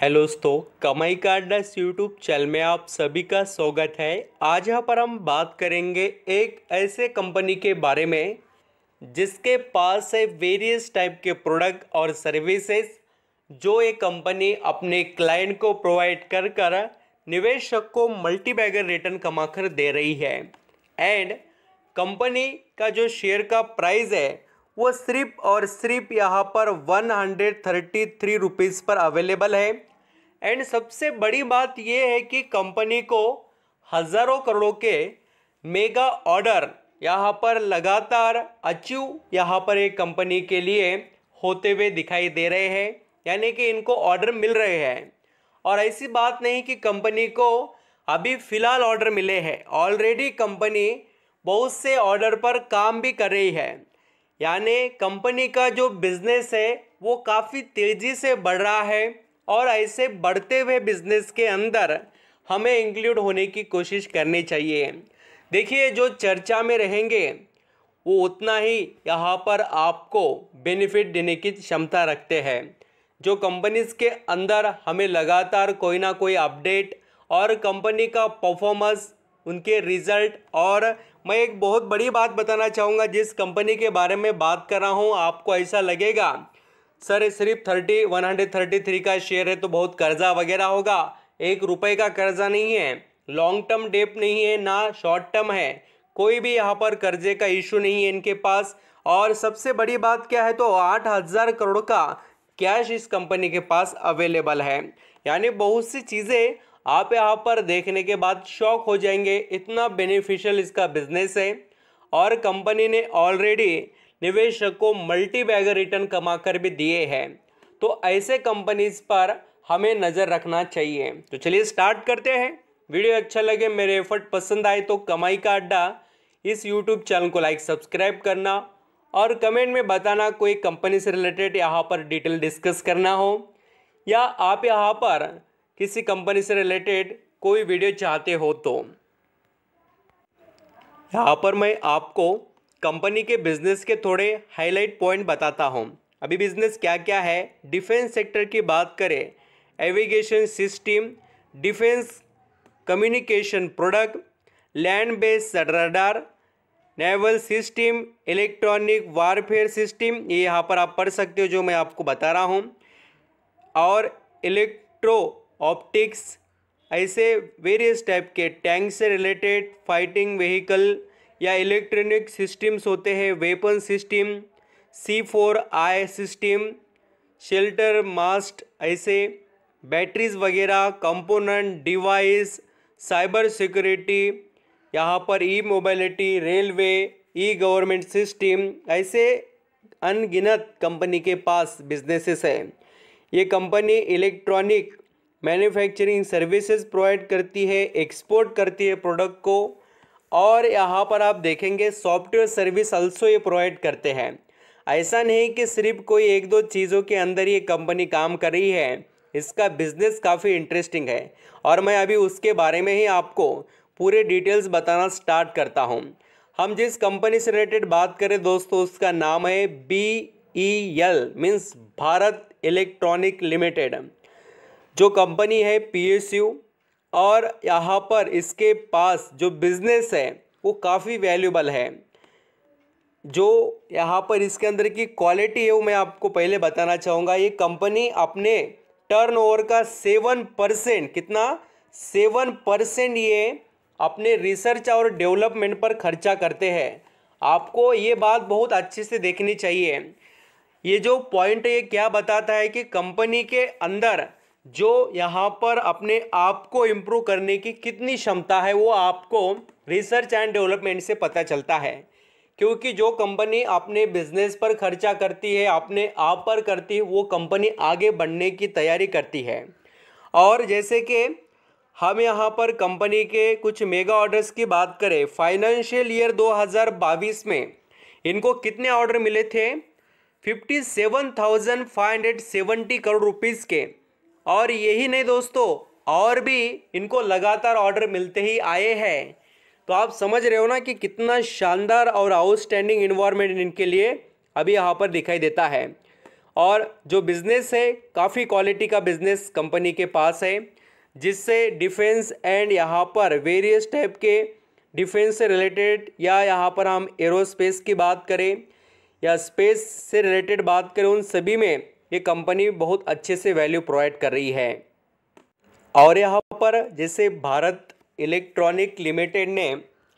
hello दोस्तों कमाई cards YouTube channel में आप सभी का स्वागत है आज यहाँ पर हम बात करेंगे एक ऐसे कंपनी के बारे में जिसके पास है वेरियस टाइप के प्रोडक्ट और सर्विसेज जो ये कंपनी अपने क्लाइंट को प्रोवाइड कर कर निवेशक को मल्टी बैगर रिटर्न कमाकर दे रही है एंड कंपनी का जो शेयर का प्राइस है वो सिर्फ और सिर्फ यहाँ पर one hundred thirty three rupees पर अवेलेबल है एंड सबसे बड़ी बात यह है कि कंपनी को हज़ारों करोड़ों के मेगा ऑर्डर यहाँ पर लगातार अचीव यहाँ पर एक कंपनी के लिए होते हुए दिखाई दे रहे हैं यानी कि इनको ऑर्डर मिल रहे हैं और ऐसी बात नहीं कि कंपनी को अभी फ़िलहाल ऑर्डर मिले हैं ऑलरेडी कंपनी बहुत से ऑर्डर पर काम भी कर रही है यानी कंपनी का जो बिज़नेस है वो काफ़ी तेज़ी से बढ़ रहा है और ऐसे बढ़ते हुए बिजनेस के अंदर हमें इंक्लूड होने की कोशिश करनी चाहिए देखिए जो चर्चा में रहेंगे वो उतना ही यहाँ पर आपको बेनिफिट देने की क्षमता रखते हैं जो कंपनीज के अंदर हमें लगातार कोई ना कोई अपडेट और कंपनी का परफॉर्मेंस उनके रिजल्ट और मैं एक बहुत बड़ी बात बताना चाहूँगा जिस कंपनी के बारे में बात कर रहा हूँ आपको ऐसा लगेगा सर सिर्फ thirty one hundred thirty three का शेयर है तो बहुत कर्जा वगैरह होगा एक रुपए का कर्जा नहीं है लॉन्ग टर्म डेप नहीं है ना शॉर्ट टर्म है कोई भी यहाँ पर कर्जे का इशू नहीं है इनके पास और सबसे बड़ी बात क्या है तो आठ हज़ार करोड़ का कैश इस कंपनी के पास अवेलेबल है यानी बहुत सी चीज़ें आप यहाँ पर देखने के बाद शौक हो जाएंगे इतना बेनिफिशियल इसका बिजनेस है और कंपनी ने ऑलरेडी को मल्टी बैगर रिटर्न कमाकर भी दिए हैं तो ऐसे कंपनीज पर हमें नज़र रखना चाहिए तो चलिए स्टार्ट करते हैं वीडियो अच्छा लगे मेरे एफर्ट पसंद आए तो कमाई का अड्डा इस यूट्यूब चैनल को लाइक सब्सक्राइब करना और कमेंट में बताना कोई कंपनी से रिलेटेड यहाँ पर डिटेल डिस्कस करना हो या आप यहाँ पर किसी कंपनी से रिलेटेड कोई वीडियो चाहते हो तो यहाँ पर मैं आपको कंपनी के बिजनेस के थोड़े हाईलाइट पॉइंट बताता हूँ अभी बिजनेस क्या क्या है डिफेंस सेक्टर की बात करें navigation system defence communication product land based radar naval system electronic warfare system ये यहाँ पर आप पढ़ सकते हो जो मैं आपको बता रहा हूँ और इलेक्ट्रो ऑप्टिक्स ऐसे वेरियस टाइप के टैंक से रिलेटेड फाइटिंग व्हीकल या इलेक्ट्रॉनिक सिस्टम्स होते हैं weapon system C four I system shelter mast ऐसे बैटरीज वगैरह कंपोनेंट डिवाइस साइबर सिक्योरिटी यहाँ पर E mobility railway E government system ऐसे अनगिनत कंपनी के पास बिजनेसेस हैं ये company electronic manufacturing services provide करती है एक्सपोर्ट करती है प्रोडक्ट को और यहाँ पर आप देखेंगे सॉफ्टवेयर सर्विस अल्सो ये प्रोवाइड करते हैं ऐसा नहीं कि सिर्फ कोई एक दो चीज़ों के अंदर ये कंपनी काम कर रही है इसका बिजनेस काफ़ी इंटरेस्टिंग है और मैं अभी उसके बारे में ही आपको पूरे डिटेल्स बताना स्टार्ट करता हूँ हम जिस कंपनी से रिलेटेड बात करें दोस्तों उसका नाम है B E L means Bharat Electronic Limited जो कंपनी है पी एस यू और यहाँ पर इसके पास जो बिज़नेस है वो काफ़ी वैल्यूबल है जो यहाँ पर इसके अंदर की क्वालिटी है वो मैं आपको पहले बताना चाहूँगा ये कंपनी अपने टर्नओवर का सेवन परसेंट कितना सेवन परसेंट ये अपने रिसर्च और डेवलपमेंट पर खर्चा करते हैं आपको ये बात बहुत अच्छे से देखनी चाहिए ये जो पॉइंट ये क्या बताता है कि कंपनी के अंदर जो यहाँ पर अपने आप को इम्प्रूव करने की कितनी क्षमता है वो आपको रिसर्च एंड डेवलपमेंट से पता चलता है क्योंकि जो कंपनी अपने बिजनेस पर खर्चा करती है अपने आप पर करती है वो कंपनी आगे बढ़ने की तैयारी करती है और जैसे कि हम यहाँ पर कंपनी के कुछ मेगा ऑर्डर्स की बात करें फाइनेंशियल ईयर 2022 में इनको कितने ऑर्डर मिले थे 57,570 करोड़ रुपीस के और यही नहीं दोस्तों और भी इनको लगातार ऑर्डर मिलते ही आए हैं तो आप समझ रहे हो ना कि कितना शानदार और आउटस्टैंडिंग इन्वायरमेंट इनके लिए अभी यहाँ पर दिखाई देता है और जो बिज़नेस है काफ़ी क्वालिटी का बिज़नेस कंपनी के पास है जिससे डिफेंस एंड यहाँ पर वेरियस टाइप के डिफेंस से रिलेटेड या यहाँ पर हम एरोस्पेस की बात करें या स्पेस से रिलेटेड बात करें उन सभी में ये कंपनी बहुत अच्छे से वैल्यू प्रोवाइड कर रही है और यहाँ पर जैसे भारत इलेक्ट्रॉनिक लिमिटेड ने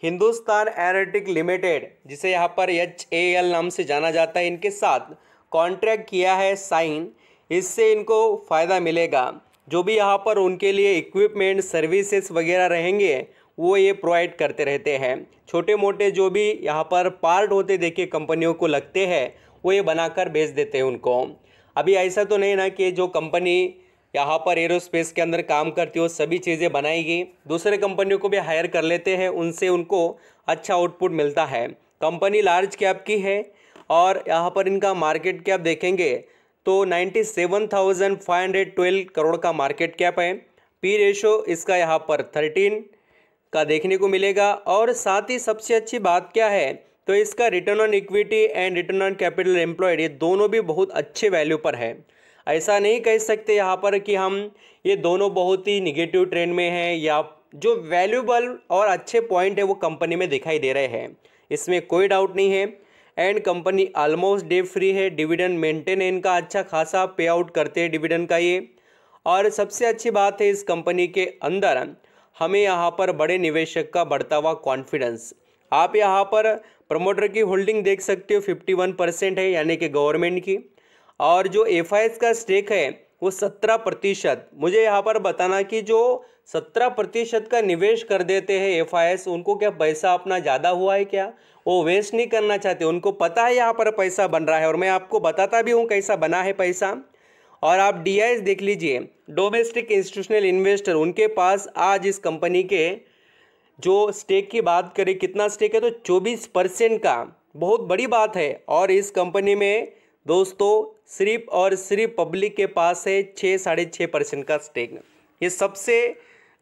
हिंदुस्तान एनर्टिक लिमिटेड जिसे यहाँ पर एच ए एल नाम से जाना जाता है इनके साथ कॉन्ट्रैक्ट किया है साइन इससे इनको फ़ायदा मिलेगा जो भी यहाँ पर उनके लिए इक्विपमेंट सर्विसेज वगैरह रहेंगे वो ये प्रोवाइड करते रहते हैं छोटे मोटे जो भी यहाँ पर पार्ट होते देखे कंपनियों को लगते हैं वो ये बनाकर भेज देते हैं उनको अभी ऐसा तो नहीं ना कि जो कंपनी यहाँ पर एरोस्पेस के अंदर काम करती हो सभी चीज़ें बनाएगी दूसरे कंपनियों को भी हायर कर लेते हैं उनसे उनको अच्छा आउटपुट मिलता है कंपनी लार्ज कैप की है और यहाँ पर इनका मार्केट कैप देखेंगे तो 97,512 करोड़ का मार्केट कैप है पी रेशो इसका यहाँ पर 13 का देखने को मिलेगा और साथ ही सबसे अच्छी बात क्या है तो इसका return on equity and return on capital employed ये दोनों भी बहुत अच्छे वैल्यू पर है ऐसा नहीं कह सकते यहाँ पर कि हम ये दोनों बहुत ही निगेटिव ट्रेंड में हैं या जो वैल्यूबल और अच्छे पॉइंट है वो कंपनी में दिखाई दे रहे हैं इसमें कोई डाउट नहीं है and company almost debt free है डिविडेंड मेंटेन इनका अच्छा खासा पे आउट करते हैं डिविडेंड का ये और सबसे अच्छी बात है इस कंपनी के अंदर हमें यहाँ पर बड़े निवेशक का बढ़ता हुआ कॉन्फिडेंस आप यहाँ पर प्रमोटर की होल्डिंग देख सकते हो 51 परसेंट है यानी कि गवर्नमेंट की और जो एफ का स्टेक है वो सत्रह प्रतिशत मुझे यहाँ पर बताना कि जो सत्रह प्रतिशत का निवेश कर देते हैं एफ उनको क्या पैसा अपना ज़्यादा हुआ है क्या वो वेस्ट नहीं करना चाहते उनको पता है यहाँ पर पैसा बन रहा है और मैं आपको बताता भी हूँ कैसा बना है पैसा और आप डी देख लीजिए डोमेस्टिक इंस्टीट्यूशनल इन्वेस्टर उनके पास आज इस कंपनी के जो स्टेक की बात करें कितना स्टेक है तो चौबीस परसेंट का बहुत बड़ी बात है और इस कंपनी में दोस्तों सिर्फ और सिर्फ पब्लिक के पास है छः साढ़े छः परसेंट का स्टेक ये सबसे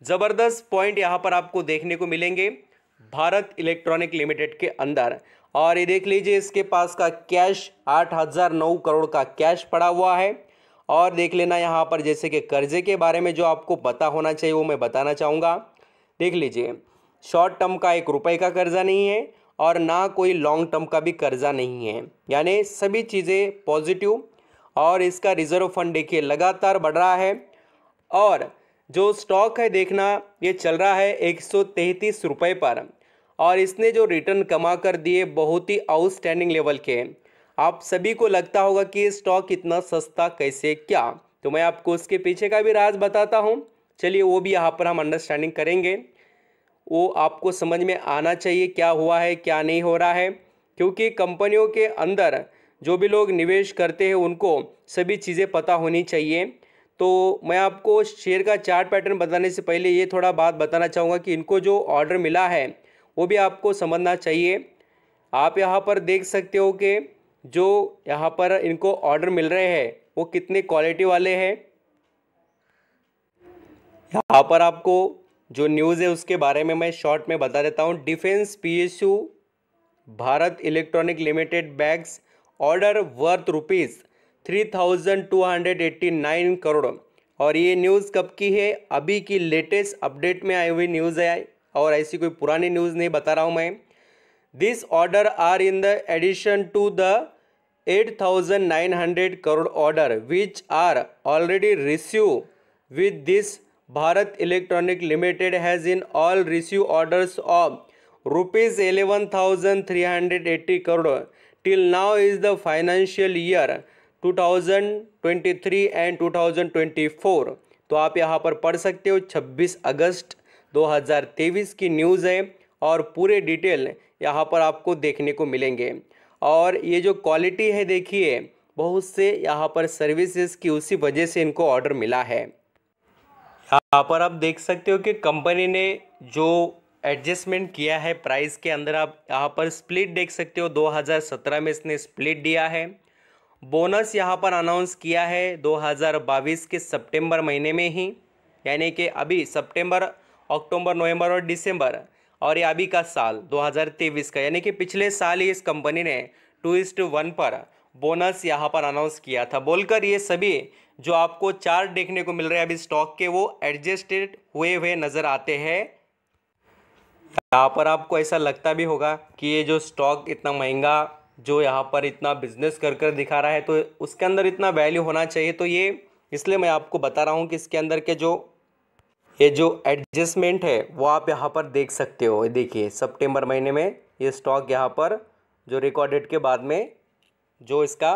ज़बरदस्त पॉइंट यहाँ पर आपको देखने को मिलेंगे भारत इलेक्ट्रॉनिक लिमिटेड के अंदर और ये देख लीजिए इसके पास का कैश आठ हज़ार नौ करोड़ का कैश पड़ा हुआ है और देख लेना यहाँ पर जैसे कि कर्जे के बारे में जो आपको पता होना चाहिए वो मैं बताना चाहूँगा देख लीजिए शॉर्ट टर्म का एक रुपए का कर्ज़ा नहीं है और ना कोई लॉन्ग टर्म का भी कर्ज़ा नहीं है यानी सभी चीज़ें पॉजिटिव और इसका रिजर्व फंड देखिए लगातार बढ़ रहा है और जो स्टॉक है देखना ये चल रहा है एक रुपए पर और इसने जो रिटर्न कमा कर दिए बहुत ही आउटस्टैंडिंग लेवल के आप सभी को लगता होगा कि स्टॉक इतना सस्ता कैसे क्या तो मैं आपको उसके पीछे का भी राज बताता हूँ चलिए वो भी यहाँ पर हम अंडरस्टैंडिंग करेंगे वो आपको समझ में आना चाहिए क्या हुआ है क्या नहीं हो रहा है क्योंकि कंपनियों के अंदर जो भी लोग निवेश करते हैं उनको सभी चीज़ें पता होनी चाहिए तो मैं आपको शेयर का चार्ट पैटर्न बताने से पहले ये थोड़ा बात बताना चाहूँगा कि इनको जो ऑर्डर मिला है वो भी आपको समझना चाहिए आप यहाँ पर देख सकते हो कि जो यहाँ पर इनको ऑर्डर मिल रहे हैं वो कितने क्वालिटी वाले हैं यहाँ पर आपको जो न्यूज़ है उसके बारे में मैं शॉर्ट में बता देता हूँ defence PSU Bharat Electronic Limited bags order worth rupees three thousand two hundred eighty nine crore और ये न्यूज़ कब की है अभी की लेटेस्ट अपडेट में आई हुई न्यूज़ है और ऐसी कोई पुरानी न्यूज़ नहीं बता रहा हूँ मैं this order are in the addition to the eight thousand nine hundred crore order which are already receive with this Bharat Electronic Limited has in all receive orders of rupees eleven thousand three hundred eighty crore till now is the financial year two thousand twenty three and two thousand twenty four तो आप यहाँ पर पढ़ सकते हो छब्बीस अगस्त दो हज़ार तेईस की न्यूज़ है और पूरे डिटेल यहाँ पर आपको देखने को मिलेंगे और ये जो क्वालिटी है देखिए बहुत से यहाँ पर सर्विसेज की उसी वजह से इनको ऑर्डर मिला है यहाँ पर आप देख सकते हो कि कंपनी ने जो एडजस्टमेंट किया है प्राइस के अंदर आप यहाँ पर स्प्लिट देख सकते हो 2017 में इसने स्प्लिट दिया है बोनस यहाँ पर अनाउंस किया है 2022 के सितंबर महीने में ही यानी कि अभी सितंबर अक्टूबर नवंबर और दिसंबर और ये अभी का साल 2023 का यानी कि पिछले साल ही इस कंपनी ने टू वन पर बोनस यहाँ पर अनाउंस किया था बोलकर ये सभी जो आपको चार्ट देखने को मिल रहे हैं अभी स्टॉक के वो एडजस्टेड हुए हुए नज़र आते हैं यहाँ पर आपको ऐसा लगता भी होगा कि ये जो स्टॉक इतना महंगा जो यहाँ पर इतना बिजनेस कर कर दिखा रहा है तो उसके अंदर इतना वैल्यू होना चाहिए तो ये इसलिए मैं आपको बता रहा हूँ कि इसके अंदर के जो ये जो एडजस्टमेंट है वो आप यहाँ पर देख सकते हो देखिए सितंबर महीने में ये स्टॉक यहाँ पर जो रिकॉर्डेड के बाद में जो इसका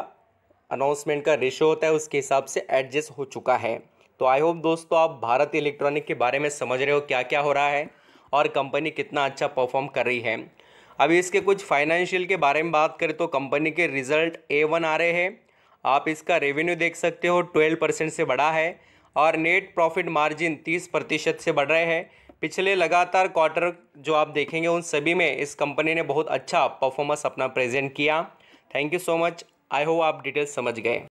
अनाउंसमेंट का रेशो होता है उसके हिसाब से एडजस्ट हो चुका है तो आई होप दोस्तों आप भारत इलेक्ट्रॉनिक के बारे में समझ रहे हो क्या क्या हो रहा है और कंपनी कितना अच्छा परफॉर्म कर रही है अभी इसके कुछ फाइनेंशियल के बारे में बात करें तो कंपनी के रिजल्ट ए वन आ रहे हैं आप इसका रेवेन्यू देख सकते हो ट्वेल्व परसेंट से बढ़ा है और नेट प्रॉफिट मार्जिन तीस प्रतिशत से बढ़ रहे हैं पिछले लगातार क्वार्टर जो आप देखेंगे उन सभी में इस कंपनी ने बहुत अच्छा परफॉर्मेंस अपना प्रेजेंट किया thank you so much I hope आप डिटेल्स समझ गए